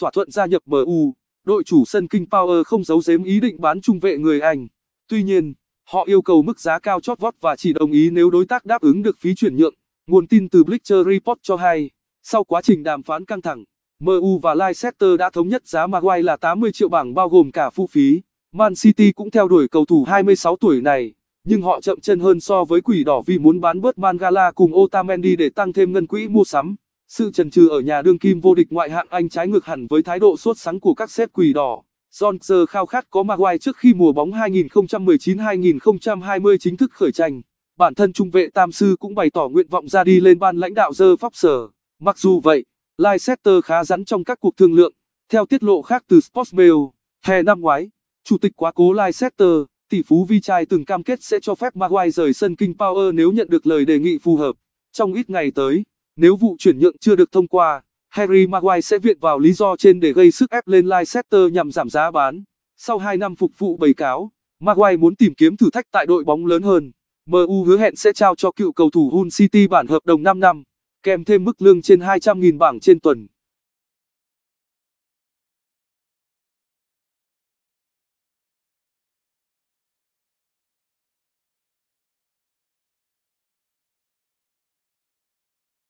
thỏa thuận gia nhập MU, đội chủ sân King Power không giấu giếm ý định bán trung vệ người Anh. Tuy nhiên, họ yêu cầu mức giá cao chót vót và chỉ đồng ý nếu đối tác đáp ứng được phí chuyển nhượng. Nguồn tin từ Bleacher Report cho hay, sau quá trình đàm phán căng thẳng, MU và Leicester đã thống nhất giá Maguire là 80 triệu bảng bao gồm cả phụ phí. Man City cũng theo đuổi cầu thủ 26 tuổi này, nhưng họ chậm chân hơn so với quỷ đỏ vì muốn bán bớt Mangala cùng Otamendi để tăng thêm ngân quỹ mua sắm. Sự chần chừ ở nhà đương kim vô địch ngoại hạng Anh trái ngược hẳn với thái độ sốt sắng của các sếp quỷ đỏ. Solskjaer khao khát có Maguire trước khi mùa bóng 2019-2020 chính thức khởi tranh. Bản thân trung vệ Tam Sư cũng bày tỏ nguyện vọng ra đi lên ban lãnh đạo The Foxer. Mặc dù vậy, Leicester khá rắn trong các cuộc thương lượng. Theo tiết lộ khác từ Sportsmail, hè năm ngoái, chủ tịch quá cố Leicester, tỷ phú Vi Chai từng cam kết sẽ cho phép Maguire rời sân King Power nếu nhận được lời đề nghị phù hợp. Trong ít ngày tới, nếu vụ chuyển nhượng chưa được thông qua, Harry Maguire sẽ viện vào lý do trên để gây sức ép lên Leicester nhằm giảm giá bán. Sau 2 năm phục vụ bày cáo, Maguire muốn tìm kiếm thử thách tại đội bóng lớn hơn. MU hứa hẹn sẽ trao cho cựu cầu thủ Hull City bản hợp đồng 5 năm, kèm thêm mức lương trên 200.000 bảng trên tuần.